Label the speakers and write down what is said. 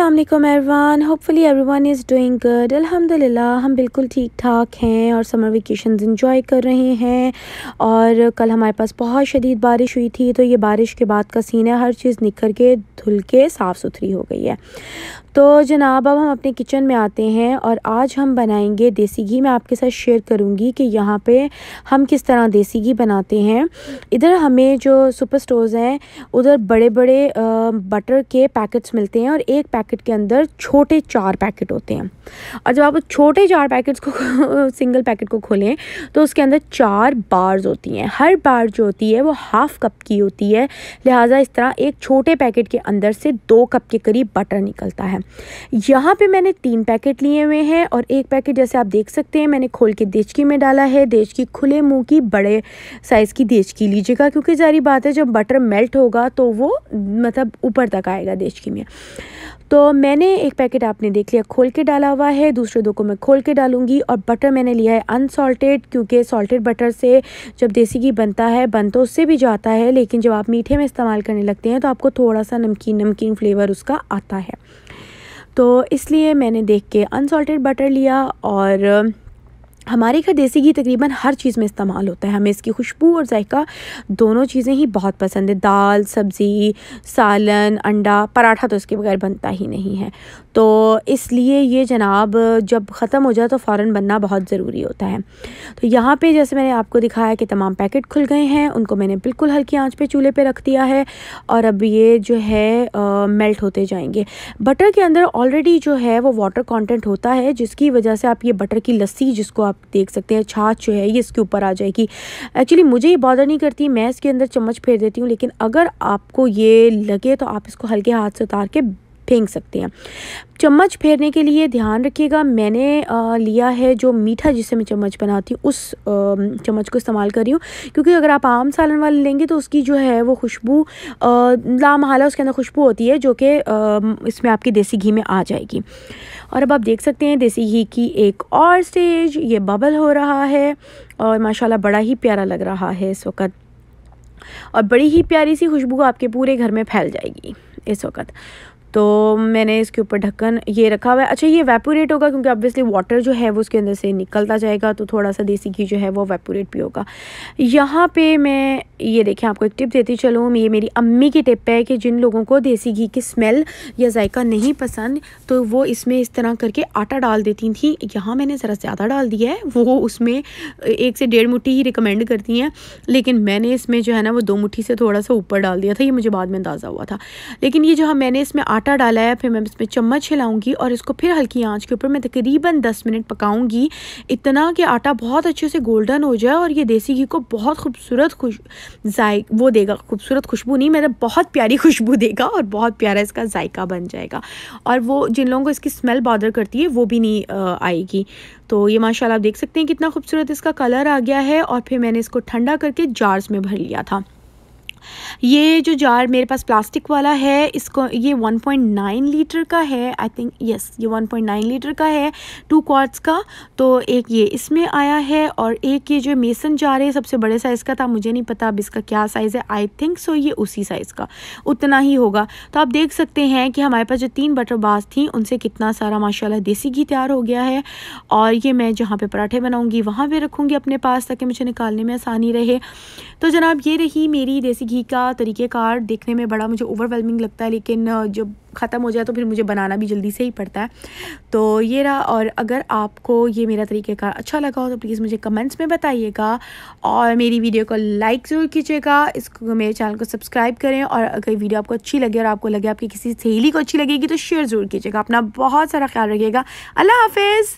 Speaker 1: Aslam everyone hopefully everyone is doing good अल्हम्दुलिल्लाह हम बिल्कुल ठीक ठाक हैं और समर वेकेशन इंजॉय कर रहे हैं और कल हमारे पास बहुत शदीद बारिश हुई थी तो ये बारिश के बाद का सीन है हर चीज़ निखर के धुल के साफ़ सुथरी हो गई है तो जनाब अब हम अपने किचन में आते हैं और आज हम बनाएंगे देसी घी मैं आपके साथ शेयर करूंगी कि यहाँ पे हम किस तरह देसी घी बनाते हैं इधर हमें जो सुपर स्टोर्स हैं उधर बड़े बड़े बटर के पैकेट्स मिलते हैं और एक पैकेट के अंदर छोटे चार पैकेट होते हैं और जब आप छोटे चार पैकेट्स को सिंगल पैकेट को खोलें तो उसके अंदर चार बार्स होती हैं हर बार जो होती है वो हाफ़ कप की होती है लिहाजा इस तरह एक छोटे पैकेट के अंदर से दो कप के करीब बटर निकलता है यहाँ पे मैंने तीन पैकेट लिए हुए हैं और एक पैकेट जैसे आप देख सकते हैं मैंने खोल के देचकी में डाला है देचकी खुले मुँह की बड़े साइज़ की देचकी लीजिएगा क्योंकि जारी बात है जब बटर मेल्ट होगा तो वो मतलब ऊपर तक आएगा देचकी में तो मैंने एक पैकेट आपने देख लिया खोल के डाला हुआ है दूसरे दो को मैं खोल के डालूंगी और बटर मैंने लिया है अनसॉल्टेड क्योंकि सॉल्टेड बटर से जब देसी घी बनता है बन तो उससे भी जाता है लेकिन जब आप मीठे में इस्तेमाल करने लगते हैं तो आपको थोड़ा सा नमकीन नमकीन फ्लेवर उसका आता है तो इसलिए मैंने देख के अनसॉल्टेड बटर लिया और हमारे घर देसी घी तकरीबन हर चीज़ में इस्तेमाल होता है हमें इसकी खुशबू और जायका दोनों चीज़ें ही बहुत पसंद है दाल सब्ज़ी सालन अंडा पराठा तो इसके बगैर बनता ही नहीं है तो इसलिए ये जनाब जब ख़त्म हो जाए तो फ़ौर बनना बहुत ज़रूरी होता है तो यहाँ पे जैसे मैंने आपको दिखाया कि तमाम पैकेट खुल गए हैं उनको मैंने बिल्कुल हल्की आँच पर चूल्हे पर रख दिया है और अब ये जो है मेल्ट होते जाएंगे बटर के अंदर ऑलरेडी जो है वो वाटर कॉन्टेंट होता है जिसकी वजह से आप ये बटर की लस्सी जिसको आप आप देख सकते हैं छाछ जो है ये इसके ऊपर आ जाएगी एक्चुअली मुझे ये बॉडर नहीं करती मैं इसके अंदर चम्मच फेर देती हूँ लेकिन अगर आपको ये लगे तो आप इसको हल्के हाथ से उतार के फेंक सकते हैं चम्मच फेरने के लिए ध्यान रखिएगा मैंने आ, लिया है जो मीठा जिससे मैं चम्मच बनाती हूँ उस चम्मच को इस्तेमाल कर रही हूँ क्योंकि अगर आप आम सालन वाले लेंगे तो उसकी जो है वो खुशबू लामहला उसके अंदर खुशबू होती है जो कि इसमें आपकी देसी घी में आ जाएगी और अब आप देख सकते हैं देसी घी की एक और स्टेज ये बबल हो रहा है और माशाला बड़ा ही प्यारा लग रहा है इस वक्त और बड़ी ही प्यारी सी खुशबू आपके पूरे घर में फैल जाएगी इस वक्त तो मैंने इसके ऊपर ढक्कन ये रखा हुआ है अच्छा ये वेपोरेट होगा क्योंकि ऑब्वियसली वाटर जो है वो उसके अंदर से निकलता जाएगा तो थोड़ा सा देसी घी जो है वो वेपोरेट भी होगा यहाँ पे मैं ये देखें आपको एक टिप देती चलूँ ये मेरी अम्मी की टिप है कि जिन लोगों को देसी घी की स्मेल या जायका नहीं पसंद तो वो इसमें इस तरह करके आटा डाल देती थी यहाँ मैंने ज़रा ज़्यादा डाल दिया है वो उसमें एक से डेढ़ मुठ्ठी ही रिकमेंड करती हैं लेकिन मैंने इसमें जो है ना वो दो मुठ्ठी से थोड़ा सा ऊपर डाल दिया था ये मुझे बाद में अंदाज़ा हुआ था लेकिन ये जो मैंने इसमें आटा आटा डाला है फिर मैं इसमें चम्मच हिलाऊंगी और इसको फिर हल्की आंच के ऊपर मैं तकरीबन दस मिनट पकाऊंगी इतना कि आटा बहुत अच्छे से गोल्डन हो जाए और ये देसी घी को बहुत खूबसूरत खुश जायक वो देगा खूबसूरत खुशबू नहीं मतलब बहुत प्यारी खुशबू देगा और बहुत प्यारा इसका जायका बन जाएगा और वो जिन लोगों को इसकी स्मेल बॉदर करती है वो भी नहीं आएगी तो ये माशाल्लाह आप देख सकते हैं कितना खूबसूरत इसका कलर आ गया है और फिर मैंने इसको ठंडा करके जार्स में भर लिया था ये जो जार मेरे पास प्लास्टिक वाला है इसको ये 1.9 लीटर का है आई थिंक यस ये 1.9 लीटर का है टू क्वार्ट्स का तो एक ये इसमें आया है और एक ये जो मेसन जार है सबसे बड़े साइज़ का था मुझे नहीं पता अब इसका क्या साइज़ है आई थिंक सो ये उसी साइज़ का उतना ही होगा तो आप देख सकते हैं कि हमारे पास जो तीन बटर बास थी उनसे कितना सारा माशाला देसी घी तैयार हो गया है और ये मैं जहाँ पे पराठे बनाऊँगी वहाँ पर रखूँगी अपने पास ताकि मुझे निकालने में आसानी रहे तो जनाब ये रही मेरी देसी घी मैगी का तरीक़ेकार देखने में बड़ा मुझे ओवरवेलमिंग लगता है लेकिन जब ख़त्म हो जाए तो फिर मुझे बनाना भी जल्दी से ही पड़ता है तो ये रहा और अगर आपको ये मेरा तरीक़ेकार अच्छा लगा हो तो प्लीज़ मुझे कमेंट्स में बताइएगा और मेरी वीडियो को लाइक ज़रूर कीजिएगा इसको मेरे चैनल को सब्सक्राइब करें और अगर वीडियो आपको अच्छी लगे और आपको लगे आपकी किसी सहेली को अच्छी लगेगी तो शेयर ज़रूर कीजिएगा अपना बहुत सारा ख्याल रखिएगा अल्लाह हाफिज़